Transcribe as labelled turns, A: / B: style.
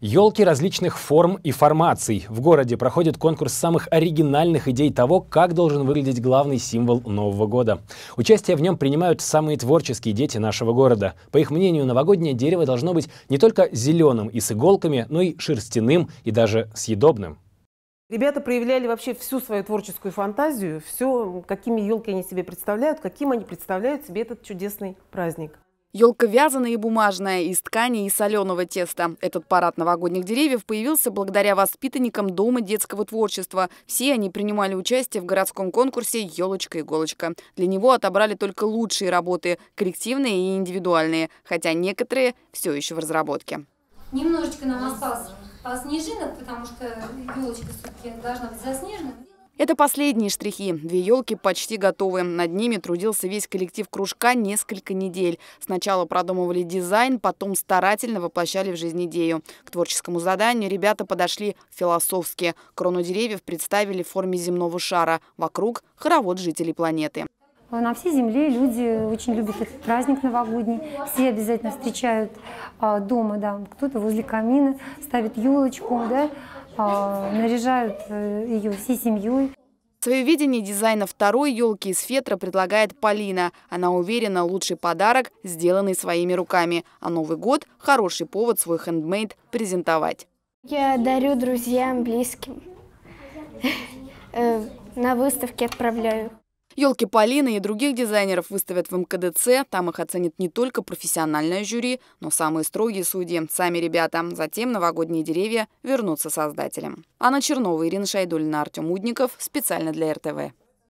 A: Елки различных форм и формаций. В городе проходит конкурс самых оригинальных идей того, как должен выглядеть главный символ Нового года. Участие в нем принимают самые творческие дети нашего города. По их мнению, новогоднее дерево должно быть не только зеленым и с иголками, но и шерстяным и даже съедобным.
B: Ребята проявляли вообще всю свою творческую фантазию, все, какими елки они себе представляют, каким они представляют себе этот
C: чудесный праздник. Елка вязаная и бумажная, из ткани и соленого теста. Этот парад новогодних деревьев появился благодаря воспитанникам Дома детского творчества. Все они принимали участие в городском конкурсе «Елочка-иголочка». Для него отобрали только лучшие работы, коллективные и индивидуальные, хотя некоторые все еще в разработке.
B: Немножечко нам осталось а снежинок, потому что елочка все-таки должна быть заснежена.
C: Это последние штрихи. Две елки почти готовы. Над ними трудился весь коллектив кружка несколько недель. Сначала продумывали дизайн, потом старательно воплощали в жизнь идею. К творческому заданию ребята подошли философски. Крону деревьев представили в форме земного шара. Вокруг – хоровод жителей планеты.
B: На всей земле люди очень любят этот праздник новогодний. Все обязательно встречают а, дома, да, кто-то возле камина ставит елочку, да, а, наряжают э, ее всей семьей.
C: Свое видение дизайна второй елки из фетра предлагает Полина. Она уверена, лучший подарок, сделанный своими руками. А Новый год – хороший повод свой хендмейд презентовать.
A: Я дарю друзьям, близким. Э, на выставке отправляю.
C: Елки Полины и других дизайнеров выставят в МКДЦ. Там их оценит не только профессиональное жюри, но самые строгие судьи, сами ребята. Затем новогодние деревья вернутся создателям. Анна Чернова, Ирина Шайдулина, Артем Удников. Специально для РТВ.